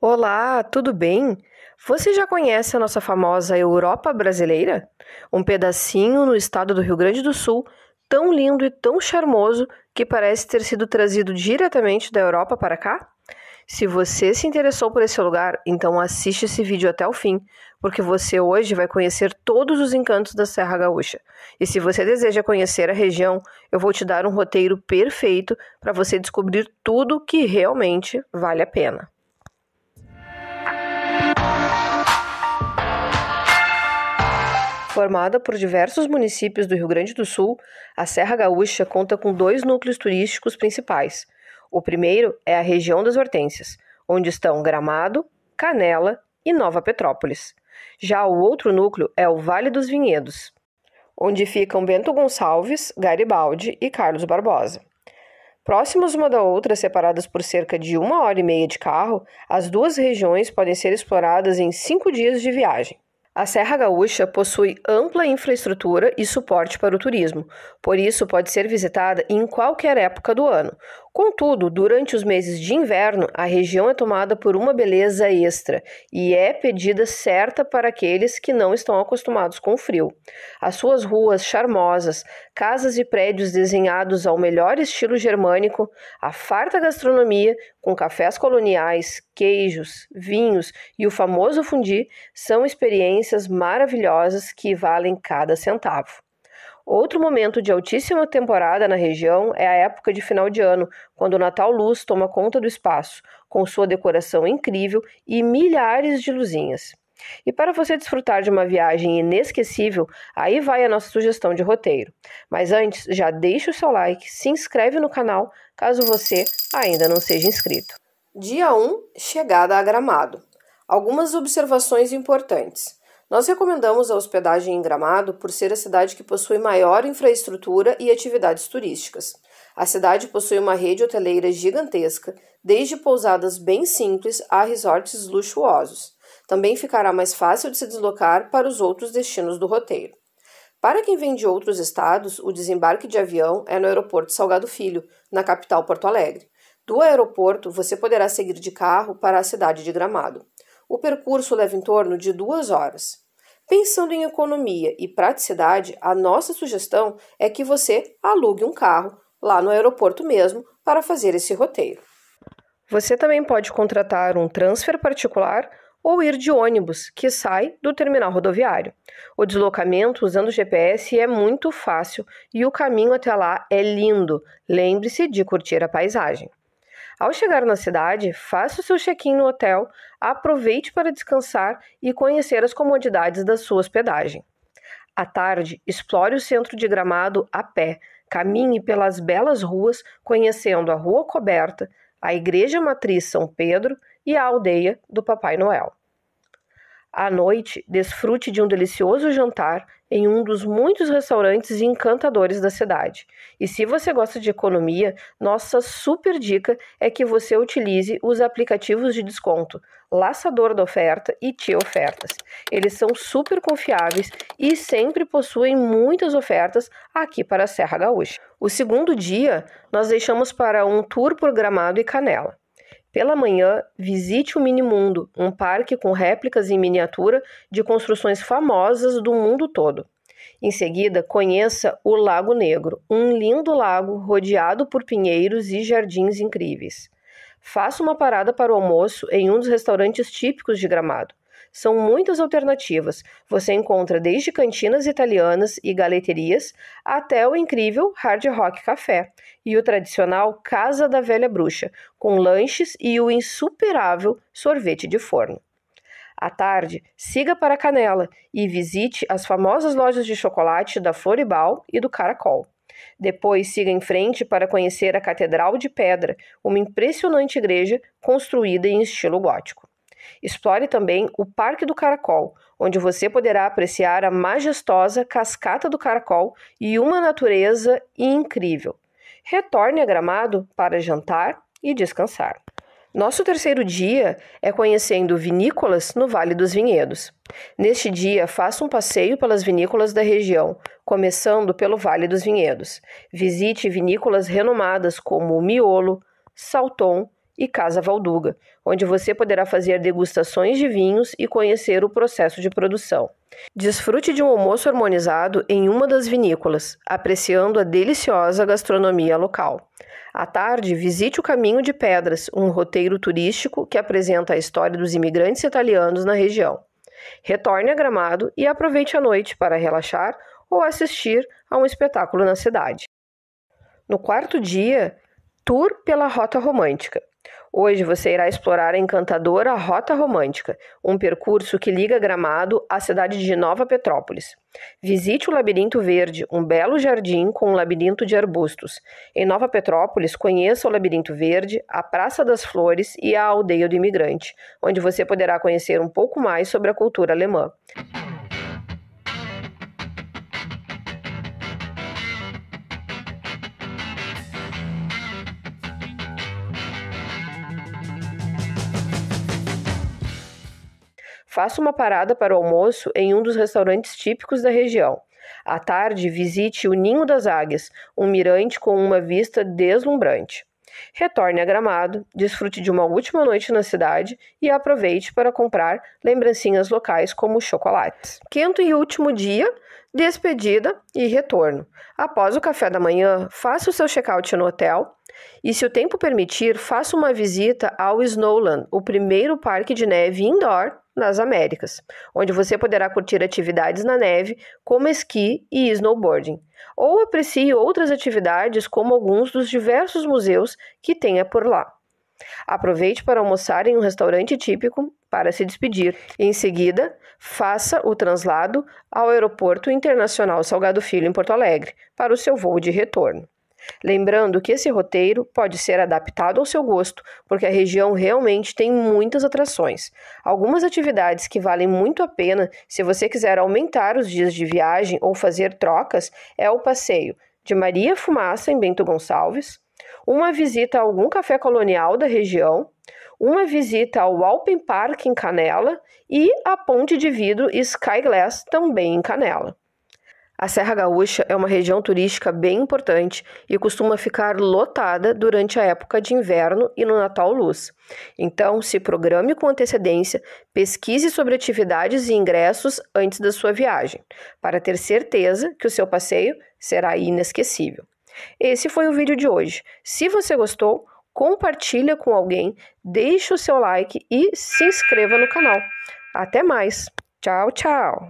Olá, tudo bem? Você já conhece a nossa famosa Europa brasileira? Um pedacinho no estado do Rio Grande do Sul, tão lindo e tão charmoso que parece ter sido trazido diretamente da Europa para cá? Se você se interessou por esse lugar, então assiste esse vídeo até o fim, porque você hoje vai conhecer todos os encantos da Serra Gaúcha. E se você deseja conhecer a região, eu vou te dar um roteiro perfeito para você descobrir tudo que realmente vale a pena. Formada por diversos municípios do Rio Grande do Sul, a Serra Gaúcha conta com dois núcleos turísticos principais. O primeiro é a região das Hortênsias, onde estão Gramado, Canela e Nova Petrópolis. Já o outro núcleo é o Vale dos Vinhedos, onde ficam Bento Gonçalves, Garibaldi e Carlos Barbosa. Próximas uma da outra, separadas por cerca de uma hora e meia de carro, as duas regiões podem ser exploradas em cinco dias de viagem. A Serra Gaúcha possui ampla infraestrutura e suporte para o turismo, por isso pode ser visitada em qualquer época do ano. Contudo, durante os meses de inverno, a região é tomada por uma beleza extra e é pedida certa para aqueles que não estão acostumados com o frio. As suas ruas charmosas, casas e prédios desenhados ao melhor estilo germânico, a farta gastronomia com cafés coloniais, queijos, vinhos e o famoso fundi são experiências maravilhosas que valem cada centavo. Outro momento de altíssima temporada na região é a época de final de ano, quando o Natal Luz toma conta do espaço, com sua decoração incrível e milhares de luzinhas. E para você desfrutar de uma viagem inesquecível, aí vai a nossa sugestão de roteiro. Mas antes, já deixa o seu like, se inscreve no canal, caso você ainda não seja inscrito. Dia 1, chegada a Gramado. Algumas observações importantes. Nós recomendamos a hospedagem em Gramado por ser a cidade que possui maior infraestrutura e atividades turísticas. A cidade possui uma rede hoteleira gigantesca, desde pousadas bem simples a resorts luxuosos. Também ficará mais fácil de se deslocar para os outros destinos do roteiro. Para quem vem de outros estados, o desembarque de avião é no aeroporto Salgado Filho, na capital Porto Alegre. Do aeroporto, você poderá seguir de carro para a cidade de Gramado. O percurso leva em torno de duas horas. Pensando em economia e praticidade, a nossa sugestão é que você alugue um carro lá no aeroporto mesmo para fazer esse roteiro. Você também pode contratar um transfer particular ou ir de ônibus que sai do terminal rodoviário. O deslocamento usando o GPS é muito fácil e o caminho até lá é lindo. Lembre-se de curtir a paisagem. Ao chegar na cidade, faça o seu check-in no hotel, aproveite para descansar e conhecer as comodidades da sua hospedagem. À tarde, explore o centro de Gramado a pé, caminhe pelas belas ruas, conhecendo a Rua Coberta, a Igreja Matriz São Pedro e a aldeia do Papai Noel. À noite, desfrute de um delicioso jantar em um dos muitos restaurantes encantadores da cidade. E se você gosta de economia, nossa super dica é que você utilize os aplicativos de desconto Laçador da Oferta e Tia Ofertas. Eles são super confiáveis e sempre possuem muitas ofertas aqui para a Serra Gaúcha. O segundo dia, nós deixamos para um tour programado e Canela. Pela manhã, visite o Minimundo, um parque com réplicas em miniatura de construções famosas do mundo todo. Em seguida, conheça o Lago Negro, um lindo lago rodeado por pinheiros e jardins incríveis. Faça uma parada para o almoço em um dos restaurantes típicos de Gramado. São muitas alternativas. Você encontra desde cantinas italianas e galeterias até o incrível Hard Rock Café e o tradicional Casa da Velha Bruxa, com lanches e o insuperável sorvete de forno. À tarde, siga para a Canela e visite as famosas lojas de chocolate da Floribal e do Caracol. Depois siga em frente para conhecer a Catedral de Pedra, uma impressionante igreja construída em estilo gótico. Explore também o Parque do Caracol, onde você poderá apreciar a majestosa Cascata do Caracol e uma natureza incrível. Retorne a Gramado para jantar e descansar. Nosso terceiro dia é conhecendo vinícolas no Vale dos Vinhedos. Neste dia, faça um passeio pelas vinícolas da região, começando pelo Vale dos Vinhedos. Visite vinícolas renomadas como Miolo, Salton, e Casa Valduga, onde você poderá fazer degustações de vinhos e conhecer o processo de produção. Desfrute de um almoço harmonizado em uma das vinícolas, apreciando a deliciosa gastronomia local. À tarde, visite o Caminho de Pedras, um roteiro turístico que apresenta a história dos imigrantes italianos na região. Retorne a Gramado e aproveite a noite para relaxar ou assistir a um espetáculo na cidade. No quarto dia, tour pela Rota Romântica, Hoje você irá explorar a encantadora Rota Romântica, um percurso que liga Gramado à cidade de Nova Petrópolis. Visite o Labirinto Verde, um belo jardim com um labirinto de arbustos. Em Nova Petrópolis, conheça o Labirinto Verde, a Praça das Flores e a Aldeia do Imigrante, onde você poderá conhecer um pouco mais sobre a cultura alemã. Faça uma parada para o almoço em um dos restaurantes típicos da região. À tarde, visite o Ninho das Águias, um mirante com uma vista deslumbrante. Retorne a Gramado, desfrute de uma última noite na cidade e aproveite para comprar lembrancinhas locais como chocolates. Quinto e último dia, despedida e retorno. Após o café da manhã, faça o seu check-out no hotel e, se o tempo permitir, faça uma visita ao Snowland, o primeiro parque de neve indoor nas Américas, onde você poderá curtir atividades na neve, como esqui e snowboarding, ou aprecie outras atividades, como alguns dos diversos museus que tenha por lá. Aproveite para almoçar em um restaurante típico para se despedir. Em seguida, faça o translado ao Aeroporto Internacional Salgado Filho em Porto Alegre para o seu voo de retorno. Lembrando que esse roteiro pode ser adaptado ao seu gosto, porque a região realmente tem muitas atrações. Algumas atividades que valem muito a pena se você quiser aumentar os dias de viagem ou fazer trocas é o passeio de Maria Fumaça em Bento Gonçalves, uma visita a algum café colonial da região, uma visita ao Alpen Park em Canela e a Ponte de Vidro Sky Glass também em Canela. A Serra Gaúcha é uma região turística bem importante e costuma ficar lotada durante a época de inverno e no Natal Luz. Então, se programe com antecedência, pesquise sobre atividades e ingressos antes da sua viagem, para ter certeza que o seu passeio será inesquecível. Esse foi o vídeo de hoje. Se você gostou, compartilha com alguém, deixe o seu like e se inscreva no canal. Até mais. Tchau, tchau.